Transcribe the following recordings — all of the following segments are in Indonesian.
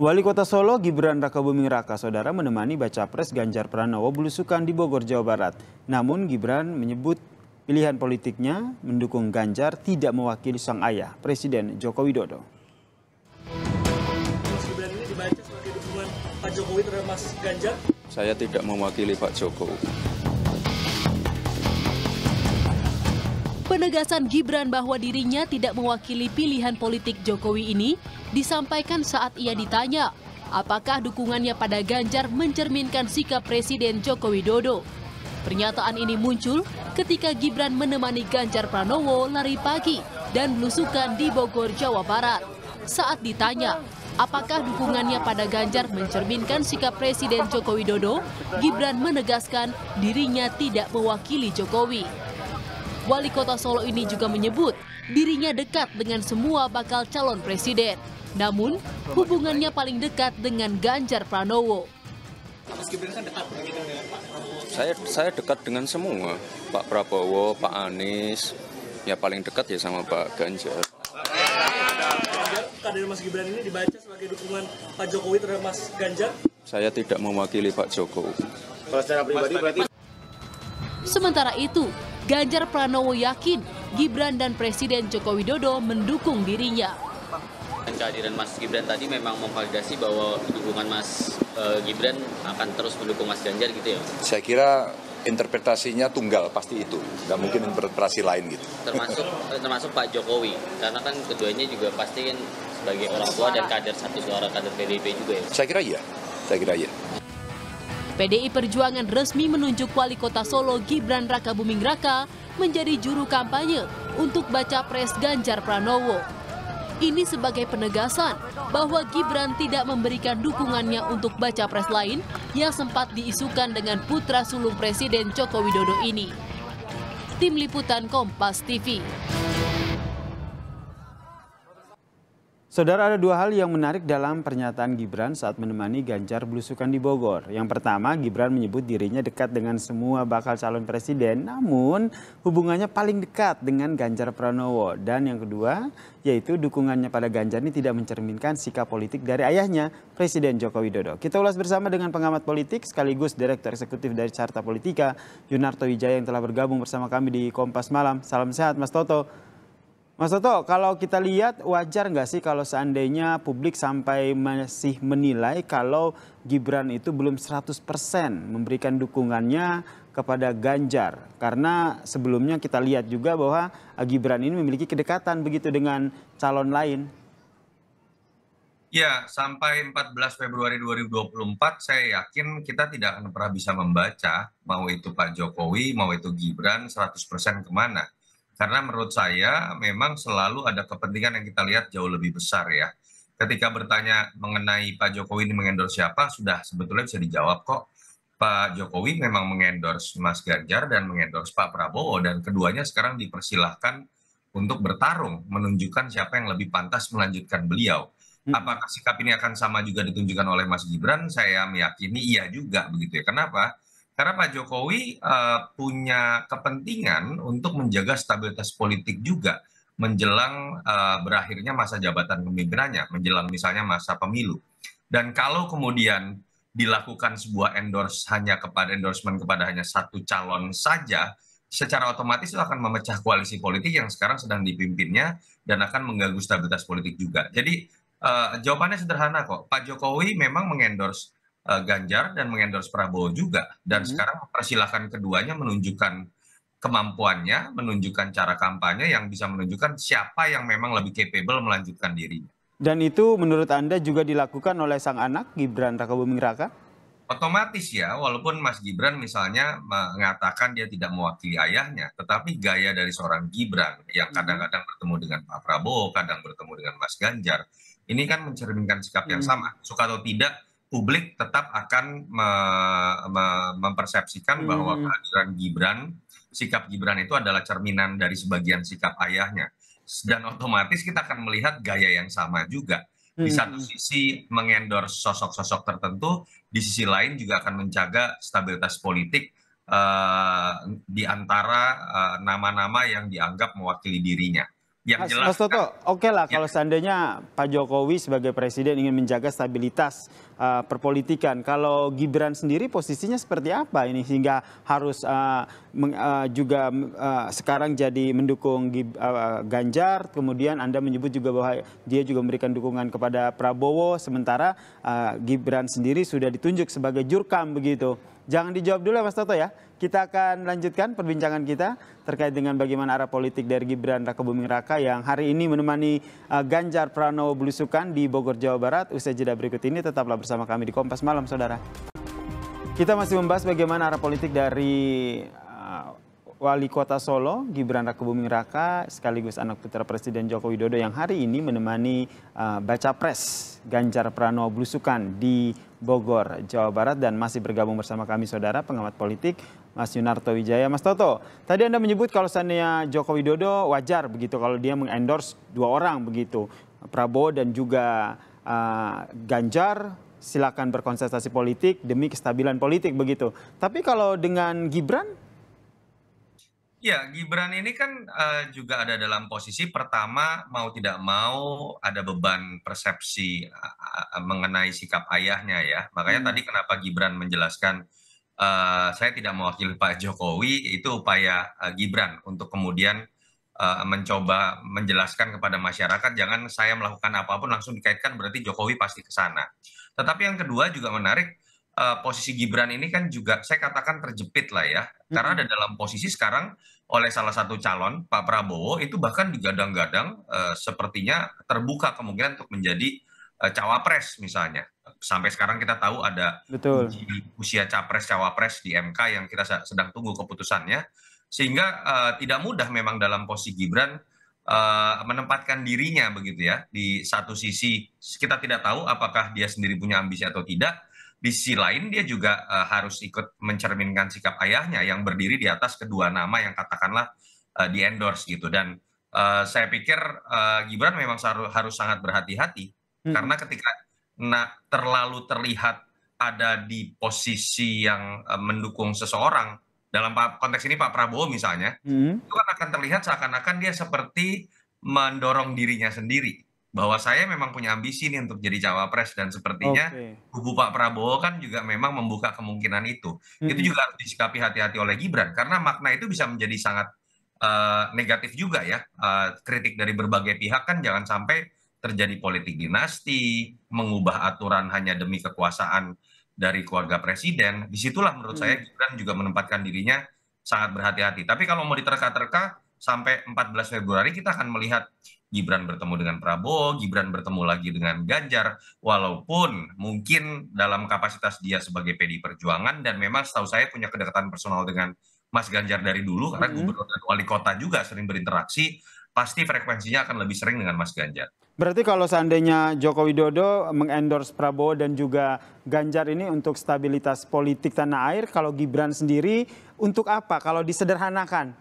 Wali Kota Solo Gibran Rakabuming Raka saudara menemani baca pres Ganjar Pranowo belusukan di Bogor, Jawa Barat. Namun Gibran menyebut pilihan politiknya mendukung Ganjar tidak mewakili sang ayah, Presiden Joko Widodo. Gibran ini dibaca sebagai dukungan Pak Jokowi terhadap Mas Ganjar? Saya tidak mewakili Pak Jokowi. Penegasan Gibran bahwa dirinya tidak mewakili pilihan politik Jokowi ini disampaikan saat ia ditanya apakah dukungannya pada Ganjar mencerminkan sikap Presiden Joko Widodo. Pernyataan ini muncul ketika Gibran menemani Ganjar Pranowo lari pagi dan belusukan di Bogor, Jawa Barat. Saat ditanya, apakah dukungannya pada Ganjar mencerminkan sikap Presiden Joko Widodo, Gibran menegaskan dirinya tidak mewakili Jokowi. Wali Kota Solo ini juga menyebut dirinya dekat dengan semua bakal calon presiden. Namun, hubungannya paling dekat dengan Ganjar Pranowo. Mas Gibran kan dekat dengan Saya, saya dekat dengan semua, Pak Prabowo, Pak Anies, ya paling dekat ya sama Pak Ganjar. Kader Mas Gibran ini dibaca sebagai dukungan Pak Jokowi terhadap Mas Ganjar? Saya tidak mewakili Pak Jokowi. Kalau secara pribadi berarti... Sementara itu, Ganjar Pranowo yakin Gibran dan Presiden Joko Widodo mendukung dirinya. Kehadiran Mas Gibran tadi memang memvalidasi bahwa dukungan Mas e, Gibran akan terus mendukung Mas Ganjar gitu ya? Saya kira interpretasinya tunggal pasti itu, nggak mungkin interpretasi lain gitu. Termasuk termasuk Pak Jokowi, karena kan keduanya juga pasti kan sebagai orang tua dan kader satu suara kader PDIP juga ya. Saya kira iya, saya kira iya. PDI Perjuangan resmi menunjuk Wali Kota Solo Gibran Raka Buming Raka menjadi juru kampanye untuk baca pres Ganjar Pranowo. Ini sebagai penegasan bahwa Gibran tidak memberikan dukungannya untuk baca pres lain yang sempat diisukan dengan putra sulung Presiden Joko Widodo ini. Tim Liputan Kompas TV. Saudara ada dua hal yang menarik dalam pernyataan Gibran saat menemani Ganjar belusukan di Bogor. Yang pertama, Gibran menyebut dirinya dekat dengan semua bakal calon presiden, namun hubungannya paling dekat dengan Ganjar Pranowo. Dan yang kedua, yaitu dukungannya pada Ganjar ini tidak mencerminkan sikap politik dari ayahnya, Presiden Joko Widodo. Kita ulas bersama dengan pengamat politik sekaligus Direktur Eksekutif dari Carta Politika, Yunarto Wijaya yang telah bergabung bersama kami di Kompas Malam. Salam sehat, Mas Toto. Mas Toto, kalau kita lihat wajar nggak sih kalau seandainya publik sampai masih menilai kalau Gibran itu belum 100% memberikan dukungannya kepada Ganjar. Karena sebelumnya kita lihat juga bahwa Gibran ini memiliki kedekatan begitu dengan calon lain. Ya, sampai 14 Februari 2024 saya yakin kita tidak akan pernah bisa membaca mau itu Pak Jokowi, mau itu Gibran 100% kemana karena menurut saya memang selalu ada kepentingan yang kita lihat jauh lebih besar ya. Ketika bertanya mengenai Pak Jokowi ini mengendorse siapa, sudah sebetulnya bisa dijawab kok. Pak Jokowi memang mengendorse Mas Ganjar dan mengendorse Pak Prabowo dan keduanya sekarang dipersilahkan untuk bertarung menunjukkan siapa yang lebih pantas melanjutkan beliau. Hmm. Apakah sikap ini akan sama juga ditunjukkan oleh Mas Gibran? Saya meyakini iya juga begitu ya. Kenapa? Karena Pak Jokowi uh, punya kepentingan untuk menjaga stabilitas politik juga menjelang uh, berakhirnya masa jabatan kemimpinannya, menjelang misalnya masa pemilu. Dan kalau kemudian dilakukan sebuah endorse hanya kepada endorsement kepada hanya satu calon saja, secara otomatis itu akan memecah koalisi politik yang sekarang sedang dipimpinnya dan akan mengganggu stabilitas politik juga. Jadi uh, jawabannya sederhana kok. Pak Jokowi memang mengendorse Eh, Ganjar dan mengendorse Prabowo juga dan hmm. sekarang persilahkan keduanya menunjukkan kemampuannya, menunjukkan cara kampanye yang bisa menunjukkan siapa yang memang lebih capable melanjutkan dirinya. Dan itu menurut Anda juga dilakukan oleh sang anak Gibran raka buming Raka? Otomatis ya, walaupun Mas Gibran misalnya mengatakan dia tidak mewakili ayahnya, tetapi gaya dari seorang Gibran yang hmm. kadang-kadang bertemu dengan Pak Prabowo, kadang bertemu dengan Mas Ganjar, ini kan mencerminkan sikap yang hmm. sama. Suka atau tidak, publik tetap akan me me mempersepsikan hmm. bahwa kehadiran Gibran, sikap Gibran itu adalah cerminan dari sebagian sikap ayahnya. Dan otomatis kita akan melihat gaya yang sama juga. Di hmm. satu sisi mengendorse sosok-sosok tertentu, di sisi lain juga akan menjaga stabilitas politik uh, di antara eh, nama-nama uh, nama -nama yang dianggap mewakili dirinya yang Mas, jelas. Mas Toto, kan, oke okay lah ya. kalau seandainya Pak Jokowi sebagai presiden ingin menjaga stabilitas uh, perpolitikan, kalau Gibran sendiri posisinya seperti apa ini sehingga harus uh, meng, uh, juga uh, sekarang jadi mendukung uh, Ganjar, kemudian Anda menyebut juga bahwa dia juga memberikan dukungan kepada Prabowo, sementara uh, Gibran sendiri sudah ditunjuk sebagai jurkam begitu. Jangan dijawab dulu ya Mas Toto ya. Kita akan lanjutkan perbincangan kita terkait dengan bagaimana arah politik dari Gibran Raka Buming Raka yang hari ini menemani eh, Ganjar Pranowo belusukan di Bogor, Jawa Barat. Usai jeda berikut ini tetaplah bersama kami di Kompas Malam, Saudara. Kita masih membahas bagaimana arah politik dari eh, Wali Kota Solo, Gibran Buming Raka, sekaligus anak putra Presiden Joko Widodo yang hari ini menemani eh, baca pres Ganjar Pranowo belusukan di Bogor, Jawa Barat dan masih bergabung bersama kami saudara pengamat politik Mas Yunarto Wijaya. Mas Toto, tadi Anda menyebut kalau seandainya Joko Widodo wajar begitu kalau dia mengendorse dua orang begitu, Prabowo dan juga uh, Ganjar silakan berkonsentrasi politik demi kestabilan politik begitu. Tapi kalau dengan Gibran Ya, Gibran ini kan uh, juga ada dalam posisi pertama mau tidak mau ada beban persepsi uh, mengenai sikap ayahnya ya. Makanya hmm. tadi kenapa Gibran menjelaskan uh, saya tidak mewakili Pak Jokowi itu upaya uh, Gibran untuk kemudian uh, mencoba menjelaskan kepada masyarakat jangan saya melakukan apapun langsung dikaitkan berarti Jokowi pasti ke sana. Tetapi yang kedua juga menarik uh, posisi Gibran ini kan juga saya katakan terjepit lah ya. Hmm. Karena ada dalam posisi sekarang oleh salah satu calon Pak Prabowo itu bahkan digadang-gadang uh, sepertinya terbuka kemungkinan untuk menjadi uh, cawapres misalnya. Sampai sekarang kita tahu ada Betul. usia capres cawapres di MK yang kita sedang tunggu keputusannya. Sehingga uh, tidak mudah memang dalam posisi Gibran uh, menempatkan dirinya begitu ya di satu sisi kita tidak tahu apakah dia sendiri punya ambisi atau tidak di sisi lain dia juga uh, harus ikut mencerminkan sikap ayahnya yang berdiri di atas kedua nama yang katakanlah uh, di endorse gitu dan uh, saya pikir uh, Gibran memang harus harus sangat berhati-hati hmm. karena ketika nah, terlalu terlihat ada di posisi yang uh, mendukung seseorang dalam konteks ini Pak Prabowo misalnya hmm. itu kan akan terlihat seakan-akan dia seperti mendorong dirinya sendiri bahwa saya memang punya ambisi nih untuk jadi cawapres dan sepertinya okay. kubu Pak Prabowo kan juga memang membuka kemungkinan itu. hmm Itu juga harus disikapi hati-hati oleh Gibran karena makna itu bisa menjadi sangat uh, negatif juga ya. Uh, kritik dari berbagai pihak kan jangan sampai terjadi politik dinasti, mengubah aturan hanya demi kekuasaan dari keluarga presiden. Disitulah menurut hmm saya Gibran juga menempatkan dirinya sangat berhati-hati. Tapi kalau mau diterka-terka sampai 14 Februari kita akan melihat Gibran bertemu dengan Prabowo, Gibran bertemu lagi dengan Ganjar, walaupun mungkin dalam kapasitas dia sebagai PD Perjuangan dan memang setahu saya punya kedekatan personal dengan Mas Ganjar dari dulu karena mm -hmm. gubernur dan wali kota juga sering berinteraksi, pasti frekuensinya akan lebih sering dengan Mas Ganjar. Berarti kalau seandainya Joko Widodo mengendorse Prabowo dan juga Ganjar ini untuk stabilitas politik tanah air, kalau Gibran sendiri untuk apa? Kalau disederhanakan,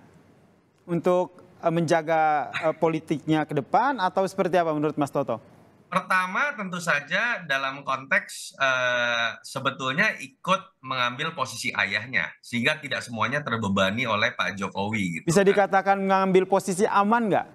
untuk Eh, menjaga eh, politiknya ke depan atau seperti apa menurut Mas Toto? Pertama tentu saja dalam konteks uh, sebetulnya ikut mengambil posisi ayahnya sehingga tidak semuanya terbebani oleh Pak Jokowi. Gitu, Bisa kan? dikatakan mengambil posisi aman nggak?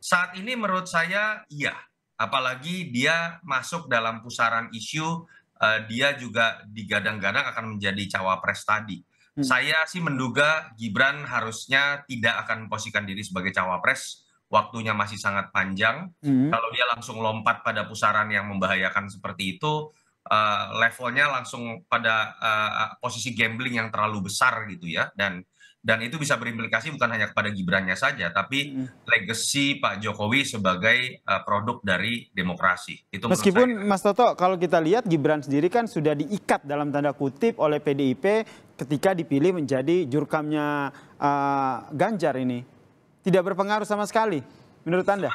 Saat ini menurut saya iya, apalagi dia masuk dalam pusaran isu uh, dia juga digadang-gadang akan menjadi cawapres tadi. Hmm. saya sih menduga gibran harusnya tidak akan memposisikan diri sebagai cawapres waktunya masih sangat panjang hmm. kalau dia langsung lompat pada pusaran yang membahayakan seperti itu uh, levelnya langsung pada uh, posisi gambling yang terlalu besar gitu ya dan dan itu bisa berimplikasi bukan hanya kepada Gibrannya saja tapi hmm. legacy Pak Jokowi sebagai uh, produk dari demokrasi. Itu Meskipun saya. Mas Toto kalau kita lihat Gibran sendiri kan sudah diikat dalam tanda kutip oleh PDIP ketika dipilih menjadi jurkamnya uh, Ganjar ini. Tidak berpengaruh sama sekali menurut Anda?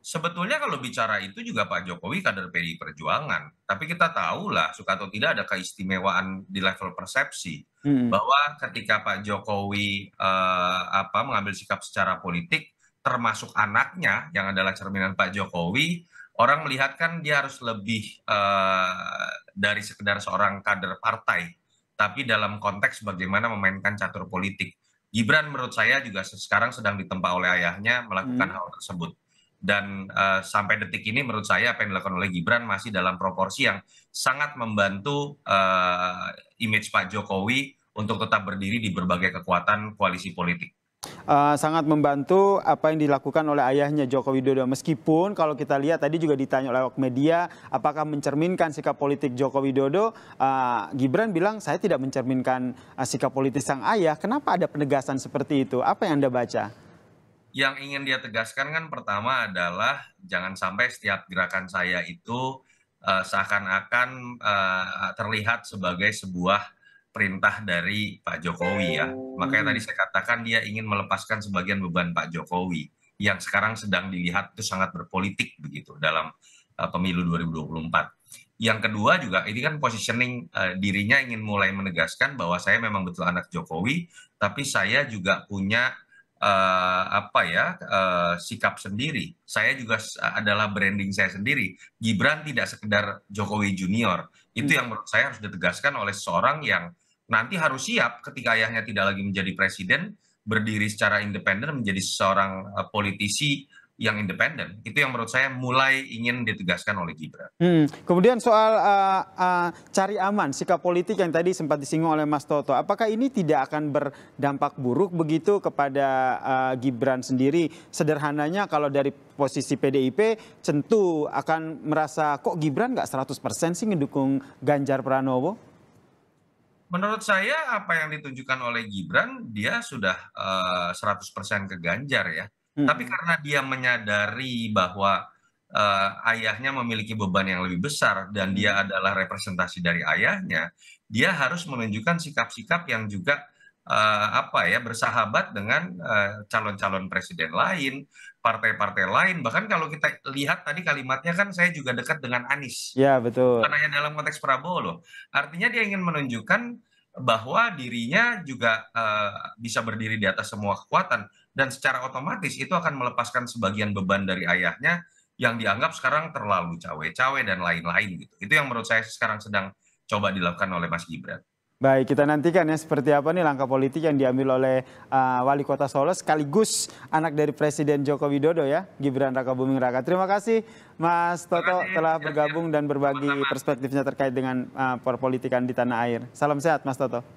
Sebetulnya kalau bicara itu juga Pak Jokowi kader PDI Perjuangan, tapi kita tahu lah suka atau tidak ada keistimewaan di level persepsi hmm. bahwa ketika Pak Jokowi eh, apa mengambil sikap secara politik, termasuk anaknya yang adalah cerminan Pak Jokowi, orang melihat kan dia harus lebih eh, dari sekedar seorang kader partai, tapi dalam konteks bagaimana memainkan catur politik. Gibran menurut saya juga sekarang sedang ditempa oleh ayahnya melakukan hmm. hal tersebut dan eh, sampai detik ini menurut saya apa yang dilakukan oleh Gibran masih dalam proporsi yang sangat membantu uh, image Pak Jokowi untuk tetap berdiri di berbagai kekuatan koalisi politik. Uh, sangat membantu apa yang dilakukan oleh ayahnya Joko Widodo. Meskipun kalau kita lihat tadi juga ditanya oleh media, apakah mencerminkan sikap politik Joko Widodo? Uh, Gibran bilang saya tidak mencerminkan uh, sikap politik sang ayah. Kenapa ada penegasan seperti itu? Apa yang anda baca? yang ingin dia tegaskan kan pertama adalah jangan sampai setiap gerakan saya itu uh, seakan-akan uh, terlihat sebagai sebuah perintah dari Pak Jokowi ya. Makanya tadi saya katakan dia ingin melepaskan sebagian beban Pak Jokowi yang sekarang sedang dilihat itu sangat berpolitik begitu dalam uh, pemilu 2024. Yang kedua juga ini kan positioning uh, dirinya ingin mulai menegaskan bahwa saya memang betul anak Jokowi tapi saya juga punya uh, apa ya uh, sikap sendiri. Saya juga adalah branding saya sendiri. Gibran tidak sekedar Jokowi Junior. Itu hmm. yang menurut saya harus ditegaskan oleh seorang yang nanti harus siap ketika ayahnya tidak lagi menjadi presiden, berdiri secara independen menjadi seorang eh, politisi yang independen. Itu yang menurut saya mulai ingin ditegaskan oleh Gibran. Hmm. Kemudian soal uh, uh, cari aman, sikap politik yang tadi sempat disinggung oleh Mas Toto, apakah ini tidak akan berdampak buruk begitu kepada uh, Gibran sendiri? Sederhananya kalau dari posisi PDIP tentu akan merasa kok Gibran nggak 100% sih ngedukung Ganjar Pranowo? menurut saya apa yang ditunjukkan oleh Gibran dia sudah uh, 100% ke Ganjar ya. Hmm. Tapi karena dia menyadari bahwa uh, ayahnya memiliki beban yang lebih besar dan dia hmm. adalah representasi dari ayahnya, dia harus menunjukkan sikap-sikap yang juga uh, apa ya bersahabat dengan eh, calon-calon uh, presiden lain, partai-partai lain. Bahkan kalau kita lihat tadi kalimatnya kan saya juga dekat dengan Anies. Ya betul. Karena yang dalam konteks Prabowo loh. Artinya dia ingin menunjukkan bahwa dirinya juga uh, bisa berdiri di atas semua kekuatan dan secara otomatis itu akan melepaskan sebagian beban dari ayahnya yang dianggap sekarang terlalu cawe-cawe dan lain-lain gitu. Itu yang menurut saya sekarang sedang coba dilakukan oleh Mas Gibran. Baik, kita nantikan ya seperti apa nih langkah politik yang diambil oleh uh, Wali Kota Solo sekaligus anak dari Presiden Joko Widodo ya, Gibran Raka Buming Raka. Terima kasih Mas Toto kasih. telah bergabung dan berbagi perspektifnya terkait dengan uh, perpolitikan di tanah air. Salam sehat Mas Toto.